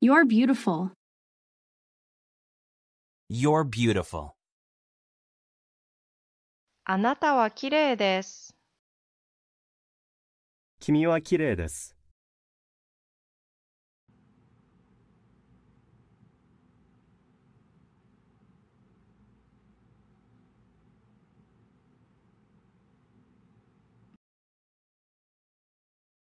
You're beautiful. You're beautiful. あなたは綺麗です。君は綺麗です。